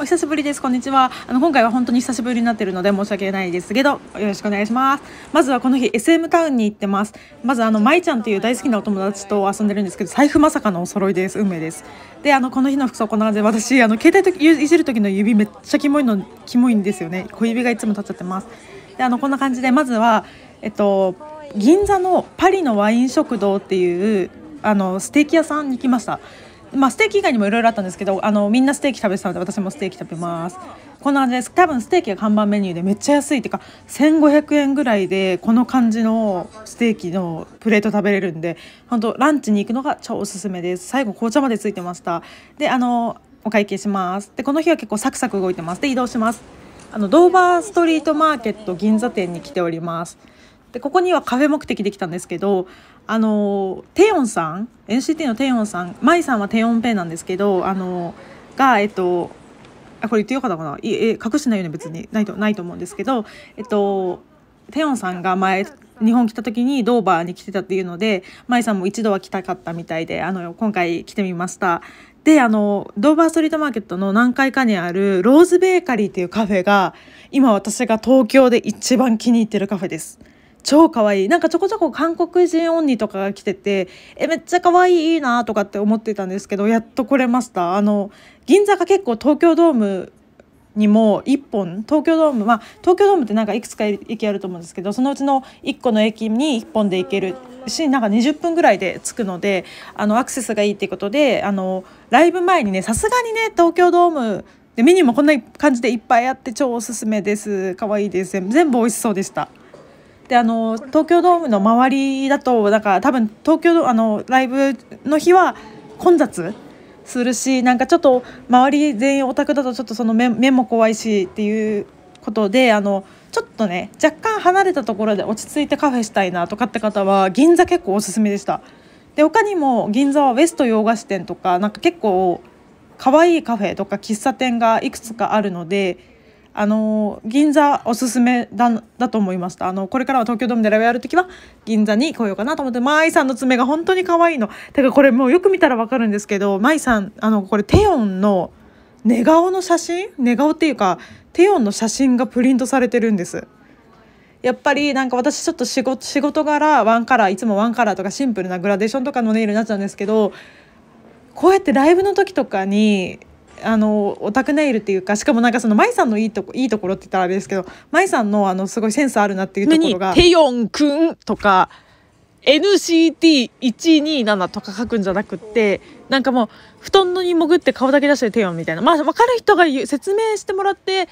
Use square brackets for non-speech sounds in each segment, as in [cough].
お久しぶりです。こんにちは。あの今回は本当に久しぶりになってるので申し訳ないですけど、よろしくお願いします。まずはこの日 SM タウンに行ってます。まずあのまいちゃんという大好きなお友達と遊んでるんですけど、財布まさかのお揃いです。運命です。で、あのこの日の服装こんな感じで私あの携帯といじる時の指めっちゃキモいのキモいんですよね。小指がいつも立っちゃってます。で、あのこんな感じでまずはえっと銀座のパリのワイン食堂っていうあのステーキ屋さんに来ました。まあ、ステーキ以外にもいろいろあったんですけどあのみんなステーキ食べてたので私もステーキ食べますこんな感じです多分ステーキが看板メニューでめっちゃ安いっていうか1500円ぐらいでこの感じのステーキのプレート食べれるんで本当ランチに行くのが超おすすめです最後紅茶までついてましたであのお会計しますでこの日は結構サクサク動いてますで移動しますあのドーバーストリートマーケット銀座店に来ておりますでここにはカフェ目的できたんですけどあのテヨンさん NCT のテヨンさん舞さんはテヨンペイなんですけどあのがえっとあこれ言ってよかったかないえ隠してないよね別にないとないと思うんですけどえっとテヨンさんが前日本来た時にドーバーに来てたっていうので舞さんも一度は来たかったみたいであの今回来てみました。であのドーバーストリートマーケットの何階かにあるローズベーカリーっていうカフェが今私が東京で一番気に入ってるカフェです。超可愛いなんかちょこちょこ韓国人オンリーとかが来ててえめっちゃ可愛いいいなとかって思ってたんですけどやっと来れましたあの銀座が結構東京ドームにも1本東京ドームまあ東京ドームってなんかいくつか駅あると思うんですけどそのうちの1個の駅に1本で行けるしなんか20分ぐらいで着くのであのアクセスがいいっていうことであのライブ前にねさすがにね東京ドームでメニューもこんな感じでいっぱいあって超おすすめです可愛いです全部美味しそうでした。であの東京ドームの周りだとだから多分東京あのライブの日は混雑するしなんかちょっと周り全員オタクだとちょっとその目目も怖いしっていうことであのちょっとね若干離れたところで落ち着いてカフェしたいなとかって方は銀座結構おすすめでした。で他にも銀座はウエスト洋菓子店とかなんか結構可愛いカフェとか喫茶店がいくつかあるのであの銀座おすすめだだと思いましたあのこれからは東京ドームでライブやるときは銀座に来ようかなと思ってマイさんの爪が本当に可愛いのてかこれもうよく見たら分かるんですけどマイさんあのこれテヨンの寝顔の写真寝顔っていうかテヨンの写真がプリントされてるんです。やっぱりなんか私ちょっと仕事仕事柄ワンカラーいつもワンカラーとかシンプルなグラデーションとかのネイルになっちゃうんですけどこうやってライブの時とかにあのオタクネイルっていうかしかもなんかその舞さんのいいとこいいところって言ったらあれですけど舞さんのあのすごいセンスあるなっていうところが。テヨンくんとか NCT127 とか書くんじゃなくってなんかもう布団に潜って顔だけ出してテヨンみたいなまあ分かる人が説明してもらって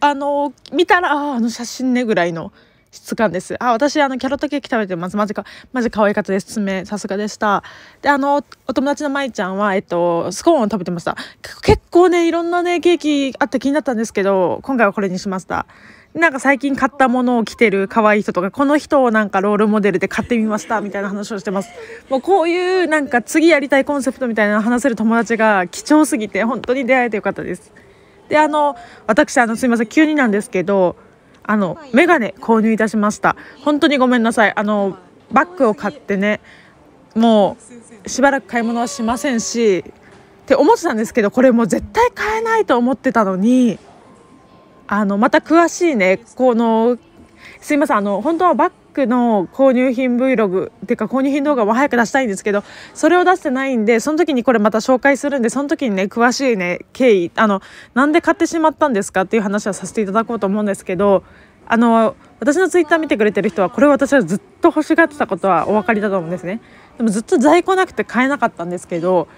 あの見たらあああの写真ねぐらいの質感です。あ、私、あの、キャロットケーキ食べてます。まずか、まず可愛かったです。爪、さすがでした。で、あの、お友達のまいちゃんは、えっと、スコーンを食べてました。結構ね、いろんなね、ケーキあって気になったんですけど、今回はこれにしました。なんか最近買ったものを着てる可愛い人とか、この人をなんかロールモデルで買ってみました、みたいな話をしてます。もうこういうなんか次やりたいコンセプトみたいなの話せる友達が貴重すぎて、本当に出会えてよかったです。で、あの、私、あの、すいません、急になんですけど、あのメガネ購入いたしました本当にごめんなさいあのバッグを買ってねもうしばらく買い物はしませんしって思ってたんですけどこれもう絶対買えないと思ってたのにあのまた詳しいねこのすいませんあの本当はバッの購入品 Vlog っていうか購入品動画を早く出したいんですけどそれを出してないんでその時にこれまた紹介するんでその時にね詳しいね経緯あのなんで買ってしまったんですかっていう話はさせていただこうと思うんですけどあの私のツイッター見てくれてる人はこれ私はずっと欲しがってたことはお分かりだと思うんですね。でもずっと在庫なくて買えなかったんですけど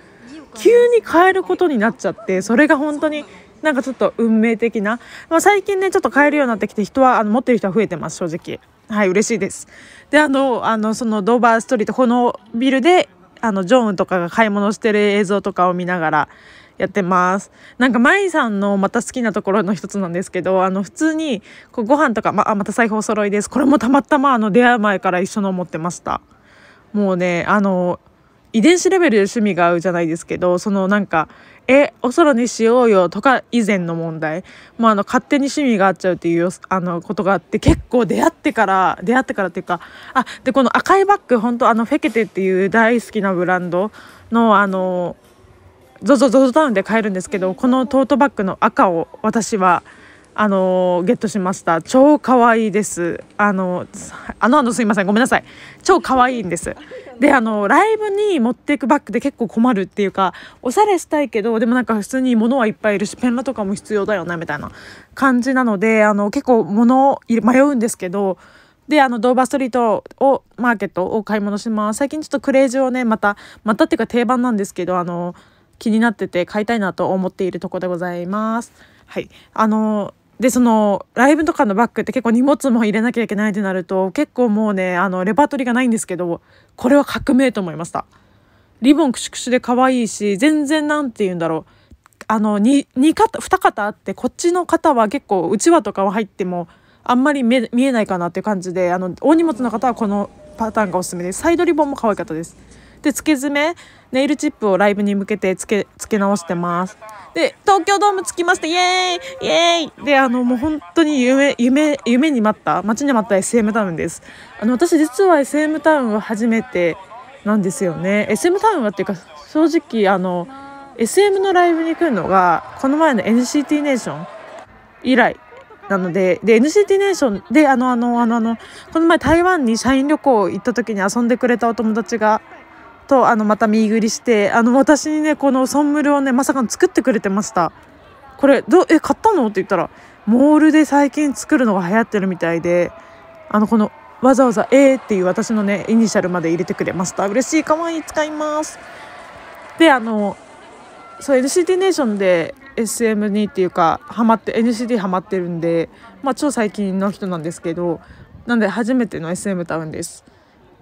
急に変えることになっちゃってそれが本当になんかちょっと運命的な、まあ、最近ねちょっと買えるようになってきて人はあの持ってる人は増えてます正直。はい嬉しいです。であのあのそのドーバーストリートこのビルであのジョンンとかが買い物してる映像とかを見ながらやってますなんかマイさんのまた好きなところの一つなんですけどあの普通にこうご飯とかまあまた財布お揃いですこれもたまたまあの出会う前から一緒の思ってましたもうねあの遺伝子レベルで趣味が合うじゃないですけどそのなんかえおそろにしようよとか以前の問題、もうあの勝手に趣味が合っちゃうっていうあのことがあって結構出会ってから出会ってからっていうかあでこの赤いバッグ本当あのフェケテっていう大好きなブランドのあの z o z o z o o タウンで買えるんですけどこのトートバッグの赤を私はあのゲットしました超可愛いですあのあのあのすいませんごめんなさい超可愛いんですであのライブに持っていくバッグで結構困るっていうかおしゃれしたいけどでもなんか普通に物はいっぱいいるしペンラとかも必要だよなみたいな感じなのであの結構物迷うんですけどであのドーバーストリートをマーケットを買い物します最近ちょっとクレージをねまたまたっていうか定番なんですけどあの気になってて買いたいなと思っているとこでございます。はい、あのでそのライブとかのバッグって結構荷物も入れなきゃいけないってなると結構もうねあのレパートリーがないんですけどこれは革命と思いましたリボンくしュくしュで可愛いし全然何て言うんだろうあの 2, 2肩2肩あってこっちの方は結構うちわとかは入ってもあんまり見えないかなっていう感じであの大荷物の方はこのパターンがおすすめですサイドリボンも可愛かったですで付け爪ネイルチップをライブに向けて付け付け直してますで東京ドーム着きましたイエーイイエーイであのもう本当に夢夢夢に待った待ちに待った SM タウンですあの私実は SM タウンは初めてなんですよね SM タウンはっていうか正直あの SM のライブに来るのがこの前の NCT ネーション以来なのでで NCT ネーションであのあのあのあのこの前台湾に社員旅行行った時に遊んでくれたお友達がとあのまた身ぐりしてあの私にねこのソンムルをねまさかの作ってくれてましたこれどえ買ったのって言ったらモールで最近作るのが流行ってるみたいであのこのわざわざ「A っていう私のねイニシャルまで入れてくれました嬉しいかわいい使いますであのそう NCT ネーションで SM にっていうかハマって NCT ハマってるんでまあ超最近の人なんですけどなんで初めての SM タウンです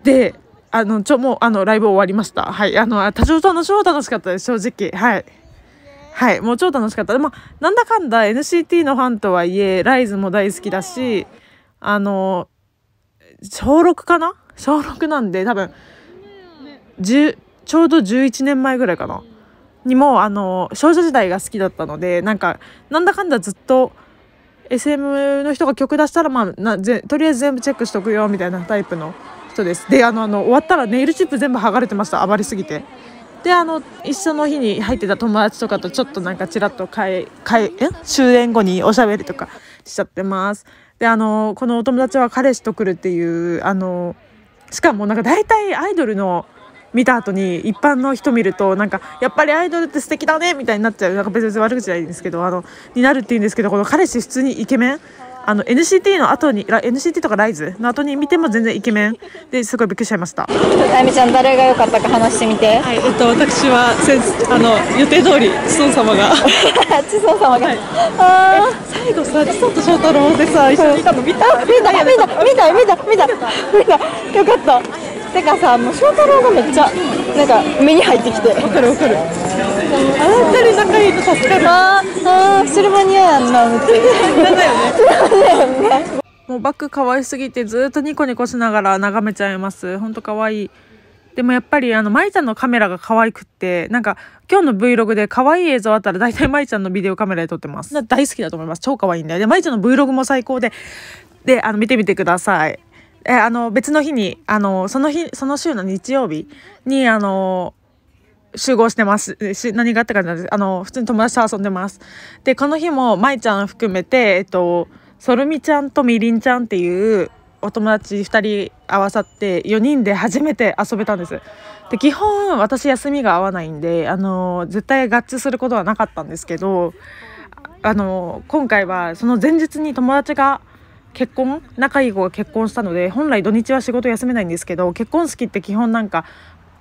であの、ちょ、もう、あの、ライブ終わりました。はい。あの、多少の超楽しかったです、正直。はい。はい。もう超楽しかった。でも、なんだかんだ NCT のファンとはいえ、ライズも大好きだし、あの、小6かな小6なんで、多分、10、ちょうど11年前ぐらいかな。にも、あの、少女時代が好きだったので、なんか、なんだかんだずっと、SM の人が曲出したら、まあ、なぜとりあえず全部チェックしとくよみたいなタイプの人ですであのあの終わったらネイルチップ全部剥がれてました暴れすぎてであの一緒の日に入ってた友達とかとちょっとなんかちらっとかええ終演後におしゃべりとかしちゃってますであのこのお友達は彼氏と来るっていうあのしかもなんか大体アイドルの見た後に一般の人見るとなんかやっぱりアイドルって素敵だねみたいになっちゃうなんか別々悪口じゃないんですけどあのになるっていうんですけどこの彼氏普通にイケメンあの NCT の後に NCT とかライズの後に見ても全然イケメンですごいびっくりしちゃいましたあゆみちゃん誰が良かったか話してみてはいえっと私はせあの予定通りチソン様がチソ [laughs] ン様が、はい、あ最後さチソンと翔太郎でさ一緒にいたの見た見た見た見た見た見た見たよかったてかさもう翔太郎がめっちゃなんか目に入ってきてわかるわかるあんたり仲いいと助かるああシルバニアやんなみたいなだよね [laughs] だよねもうバッグ可愛すぎてずっとニコニコしながら眺めちゃいますほんと可愛いでもやっぱりあの舞ちゃんのカメラが可愛くってなんか今日の Vlog で可愛い映像あったら大体舞ちゃんのビデオカメラで撮ってます大好きだと思います超可愛いんだよで舞ちゃんの Vlog も最高でであの見てみてくださいえあの別の日にあのその日その週の日曜日にあの集合してますし何があったかなあの普通に友達と遊んでますでこの日も舞ちゃん含めてえっとソルミちゃんとみりんちゃんっていうお友達2人合わさって4人で初めて遊べたんですで基本私休みが合わないんであの絶対合致することはなかったんですけどあの今回はその前日に友達が結婚仲いい子が結婚したので本来土日は仕事休めないんですけど結婚式って基本なんか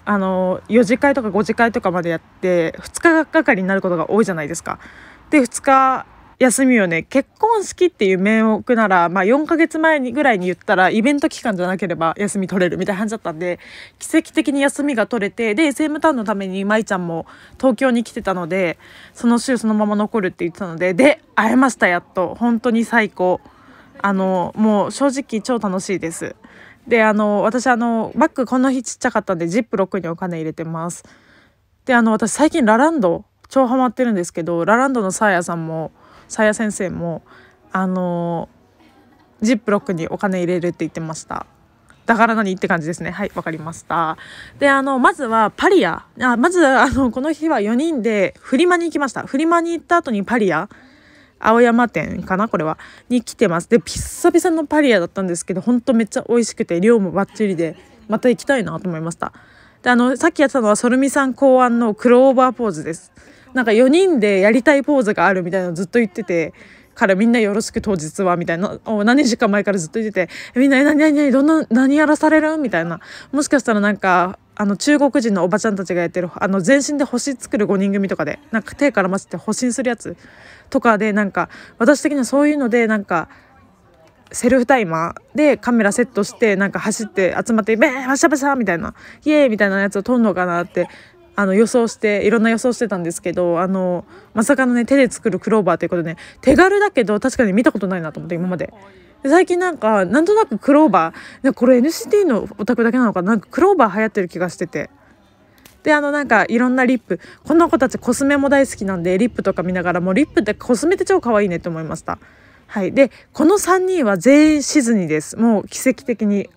あの4次会とか5次会とかまでやって2日がかりになることが多いじゃないですか。で2日休みをね結婚式っていう名目なら、まあ、4ヶ月前にぐらいに言ったらイベント期間じゃなければ休み取れるみたいな感じだったんで奇跡的に休みが取れてで SM タウンのために舞ちゃんも東京に来てたのでその週そのまま残るって言ってたのでで会えましたやっと本当に最高。あのもう正直超楽しいです。であの私あのバッグこの日ちっちゃかったんでジップロックにお金入れてます。であの私最近ラランド超ハマってるんですけどラランドのサーヤさんもサーヤ先生もあのジップロックにお金入れるって言ってました。だから何って感じですね。はい、わかりました。で、あの、まずはパリア。あまず、あの、この日は4人でフリマに行きました。フリマに行った後にパリア。青山店かなこれはに来てますでピッサピサのパリアだったんですけどほんとめっちゃ美味しくて量もバッチリでまた行きたいなと思いましたであのさっきやってたのはソルミさん考案のクローバーポーズですなんか4人でやりたいポーズがあるみたいなのずっと言っててからみんなよろしく当日はみたいな何時間前からずっと言っててみんな何何何どんな何やらされるみたいなもしかしたらなんかあの中国人のおばちゃんたちがやってるあの全身で星作る5人組とかでなんか手から混ぜて保身するやつとかでなんか私的にはそういうのでなんかセルフタイマーでカメラセットしてなんか走って集まって「べーバシャバシャ!」みたいな「イエーイ!」みたいなやつを撮るのかなってあの予想していろんな予想してたんですけどあのまさかのね手で作るクローバーということで、ね、手軽だけど確かに見たことないなと思って今まで。で最近なんかなんとなくクローバーこれ NCT のお宅だけなのかなんかクローバー流行ってる気がしててであのなんかいろんなリップこの子たちコスメも大好きなんでリップとか見ながらもうリップってコスメって超可愛いねって思いました。はい、でこの3人は全員シズニですもう奇跡的に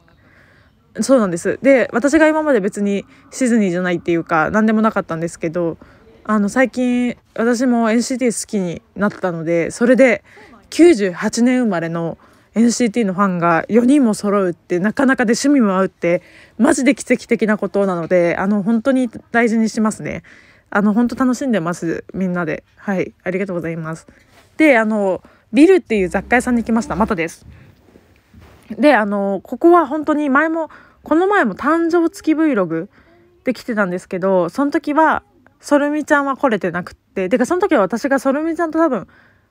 そうなんですで私が今まで別にシズニーじゃないっていうか何でもなかったんですけどあの最近私も NCT 好きになったのでそれで98年生まれの NCT のファンが4人も揃うってなかなかで趣味も合うってマジで奇跡的なことなのであの本当に大事にしますね。あの本当楽しんでますみんなではいありがとうございます。であのビルっていう雑貨屋さんに来ましたまたです。であのここは本当に前もこの前も誕生月 Vlog で来てたんですけどその時はソルミちゃんは来れてなくってでかその時は私がソルミちゃんと多分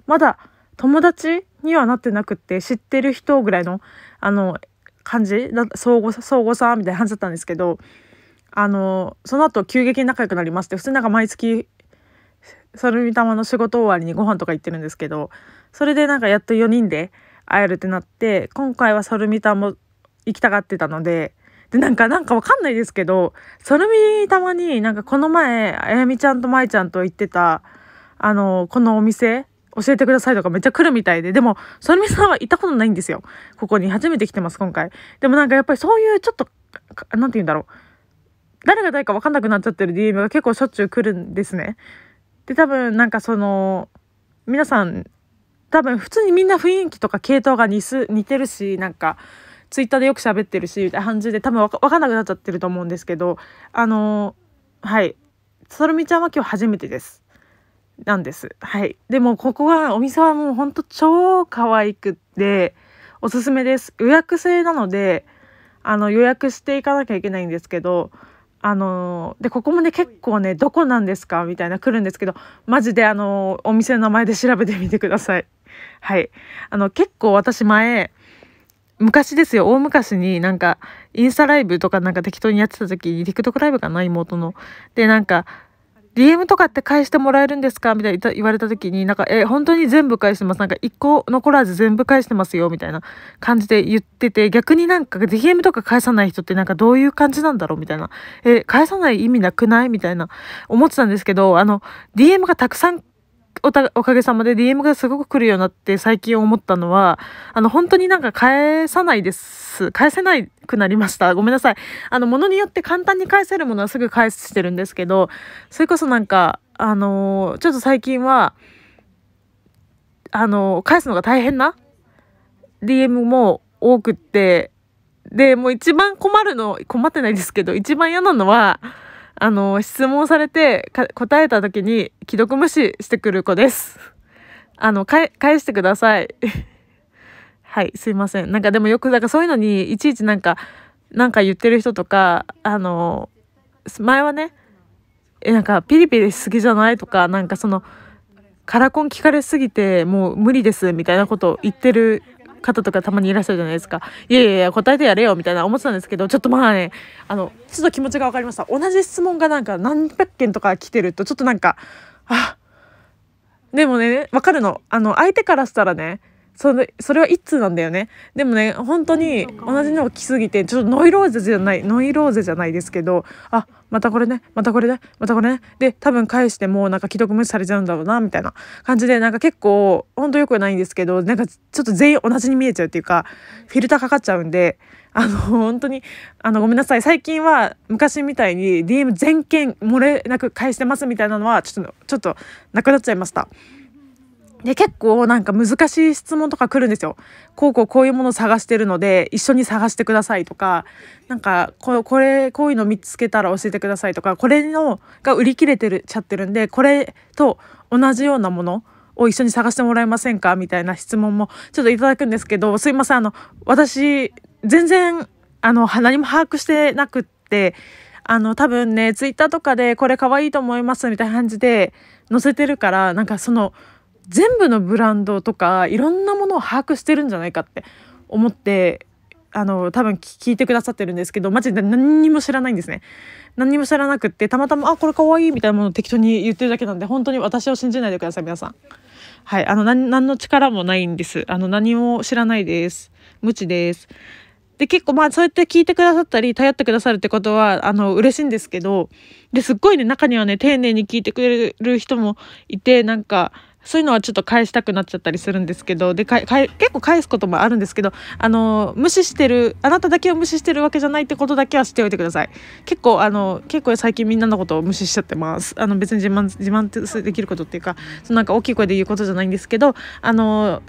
まだ友達にはなってなくって知ってる人ぐらいのあの感じ相互相互さみたいな感じだったんですけどあのその後急激に仲良くなりまして普通なんか毎月サルミタマの仕事終わりにご飯とか行ってるんですけどそれでなんかやっと4人で会えるってなって今回はソルミタも行きたがってたのででなんかなんかわかんないですけどソルミタマになんかこの前あやみちゃんとまいちゃんと行ってたあのこのお店教えてくださいとかめっちゃ来るみたいで、でも、そのみさんはいたことないんですよ。ここに初めて来てます、今回。でもなんかやっぱりそういうちょっと、何て言うんだろう。誰が誰か分かんなくなっちゃってる DM が結構しょっちゅう来るんですね。で、多分なんかその、皆さん、多分普通にみんな雰囲気とか系統が似す似てるし、なんか、ツイッターでよく喋ってるし、みたいな感じで多分分かんなくなっちゃってると思うんですけど、あの、はい。そろみちゃんは今日初めてです。なんです。はい。でもここはお店はもうほんと超可愛くっておすすめです。予約制なのであの予約していかなきゃいけないんですけどあのでここもね結構ねどこなんですかみたいな来るんですけどマジであのお店の名前で調べてみてください。はい。あの結構私前昔ですよ大昔になんかインスタライブとかなんか適当にやってた時に TikTok ライブかな妹の。でなんか DM とかって返してもらえるんですかみたいな言われた時に、なんか、え、本当に全部返してます。なんか、一個残らず全部返してますよ、みたいな感じで言ってて、逆になんか DM とか返さない人ってなんかどういう感じなんだろうみたいな。え、返さない意味なくないみたいな思ってたんですけど、あの、DM がたくさんおたおかげさまで DM がすごく来るようになって最近思ったのは、あの、本当になんか返さないです。返せないくなりました。ごめんなさい。あの、ものによって簡単に返せるものはすぐ返してるんですけど、それこそなんか、あのー、ちょっと最近は、あのー、返すのが大変な DM も多くって、で、もう一番困るの、困ってないですけど、一番嫌なのは、あの、質問されて答えた時に既読無視してくる子です。[laughs] あの、返してください。[laughs] はい、すいません。なんかでもよく、だからそういうのにいちいちなんか、なんか言ってる人とか、あの、前はね、え、なんかピリピリしすぎじゃないとか、なんかその、カラコン聞かれすぎてもう無理ですみたいなことを言ってる方とかたまにいらっしゃるじゃないですか。いやいやいや、答えてやれよ、みたいな思ってたんですけど、ちょっとまあね、あの、ちょっと気持ちが分かりました。同じ質問がなんか何百件とか来てると、ちょっとなんか、あ、でもね、分かるの。あの、相手からしたらね、それそれは一通なんだよねでもね本当に同じのを着すぎてちょっとノイローゼじゃないノイローゼじゃないですけどあまたこれねまたこれねまたこれねで多分返してもなんか既読無視されちゃうんだろうなみたいな感じでなんか結構ほんとよくないんですけどなんかちょっと全員同じに見えちゃうっていうかフィルターかかっちゃうんであの本当にあのごめんなさい最近は昔みたいに DM 全件漏れなく返してますみたいなのはちょっとちょっとなくなっちゃいました。で、結構なんか難しい質問とか来るんですよ。こうこうこういうものを探してるので、一緒に探してくださいとか、なんか、ここれ、こういうの見つけたら教えてくださいとか、これの、が売り切れてる、ちゃってるんで、これと同じようなものを一緒に探してもらえませんかみたいな質問もちょっといただくんですけど、すいません、あの、私、全然、あの、何も把握してなくって、あの多分ねツイッターとかでこれ可愛いと思いますみたいな感じで載せてるからなんかその全部のブランドとかいろんなものを把握してるんじゃないかって思ってあの多分聞いてくださってるんですけどマジで何にも知らないんですね何にも知らなくってたまたま「あこれかわいい」みたいなものを適当に言ってるだけなんで本当に私を信じないでください皆さんはいあの何の力もないんですあの何も知らないです無知ですで結構まあそうやって聞いてくださったり頼ってくださるってことはあの嬉しいんですけどですっごいね中にはね丁寧に聞いてくれる人もいてなんかそういうのはちょっと返したくなっちゃったりするんですけどでかか結構返すこともあるんですけどあの無視してるあなただけを無視してるわけじゃないってことだけはしておいてください結構あの結構最近みんなのことを無視しちゃってますあの別に自慢自慢できることっていうかそのなんか大きい声で言うことじゃないんですけどあの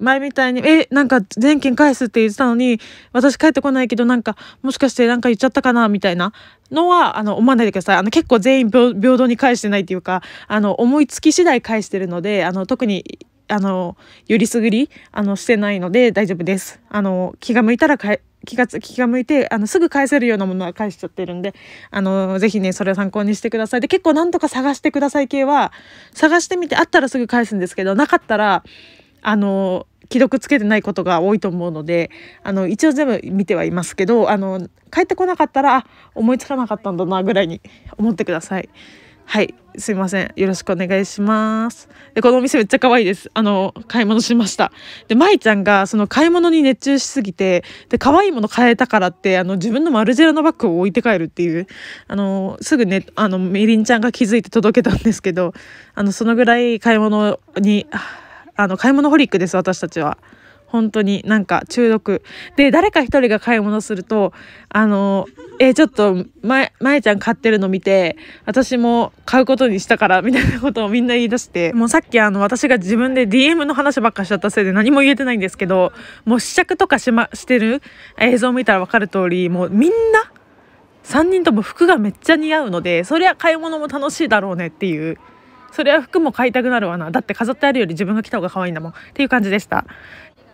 前みたいに、え、なんか全件返すって言ってたのに、私帰ってこないけど、なんか、もしかしてなんか言っちゃったかな、みたいなのは、あの、思わないでください。あの、結構全員平等に返してないっていうか、あの、思いつき次第返してるので、あの、特に、あの、よりすぐり、あの、してないので大丈夫です。あの、気が向いたら気が気が向いてあのすぐ返せるようなものは返しちゃってるんであのぜひねそれを参考にしてくださいで結構なんとか探してください系は探してみてあったらすぐ返すんですけどなかったらあの既読つけてないことが多いと思うのであの一応全部見てはいますけどあの帰ってこなかったらあ思いつかなかったんだなぐらいに [laughs] 思ってください。はい、すいません。よろしくお願いします。で、このお店めっちゃ可愛いです。あの、買い物しました。で、まいちゃんがその買い物に熱中しすぎて、で、可愛いもの買えたからって、あの、自分のマルジェラのバッグを置いて帰るっていう、あの、すぐね、あの、みりんちゃんが気づいて届けたんですけど、あの、そのぐらい買い物に、ああの買い物ホリックです私たちは。本当になんか中毒で誰か一人が買い物するとあのえー、ちょっとまえちゃん買ってるの見て私も買うことにしたからみたいなことをみんな言い出してもうさっきあの私が自分で DM の話ばっかしちゃったせいで何も言えてないんですけどもう試着とかし,、ま、してる映像見たら分かる通りもうみんな3人とも服がめっちゃ似合うのでそりゃ買い物も楽しいだろうねっていう。それは服も買いたくなるわなだって飾ってあるより自分が着た方が可愛いんだもんっていう感じでした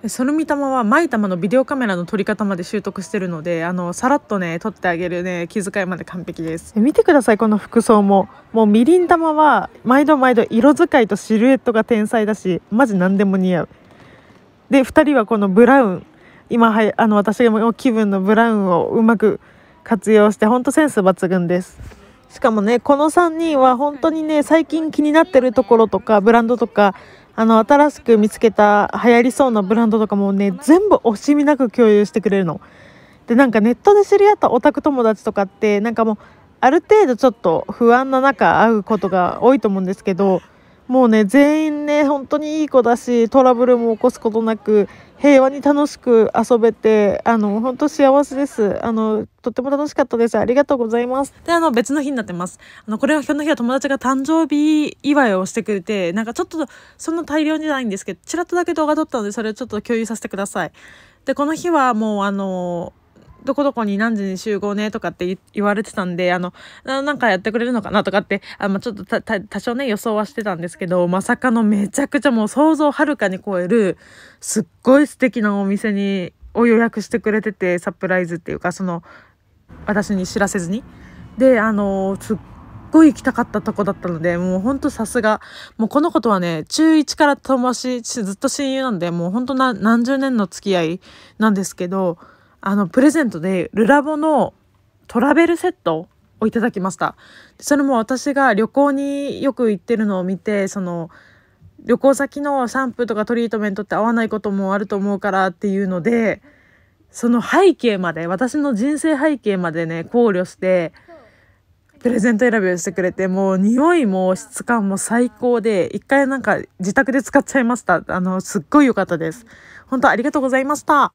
そのミたまは舞玉のビデオカメラの撮り方まで習得してるのであのさらっとね撮ってあげるね気遣いまで完璧です見てくださいこの服装ももうみりん玉は毎度毎度色使いとシルエットが天才だしマジ何でも似合うで2人はこのブラウン今はいあの私が気分のブラウンをうまく活用してほんとセンス抜群ですしかもねこの3人は本当にね最近気になってるところとかブランドとかあの新しく見つけた流行りそうなブランドとかもね全部惜しみなく共有してくれるの。でなんかネットで知り合ったオタク友達とかってなんかもうある程度ちょっと不安な中会うことが多いと思うんですけどもうね、全員ね、本当にいい子だし、トラブルも起こすことなく、平和に楽しく遊べて、あの、本当幸せです。あの、とっても楽しかったです。ありがとうございます。で、あの、別の日になってます。あの、これは今日の日は友達が誕生日祝いをしてくれて、なんかちょっと、そんな大量じゃないんですけど、ちらっとだけ動画撮ったので、それをちょっと共有させてください。で、この日はもう、あの、どこどこに何時に集合ねとかって言われてたんで、あの、なんかやってくれるのかなとかって、あまちょっと多少ね予想はしてたんですけど、まさかのめちゃくちゃもう想像をはるかに超える、すっごい素敵なお店に、を予約してくれてて、サプライズっていうか、その、私に知らせずに。で、あの、すっごい行きたかったとこだったので、もうほんとさすが。もうこの子とはね、中1から友達、ずっと親友なんで、もうほんと何十年の付き合いなんですけど、あの、プレゼントでルラボのトラベルセットをいただきました。それも私が旅行によく行ってるのを見て、その、旅行先のシャンプーとかトリートメントって合わないこともあると思うからっていうので、その背景まで、私の人生背景までね、考慮して、プレゼント選びをしてくれて、もう匂いも質感も最高で、一回なんか自宅で使っちゃいました。あの、すっごい良かったです。本当ありがとうございました。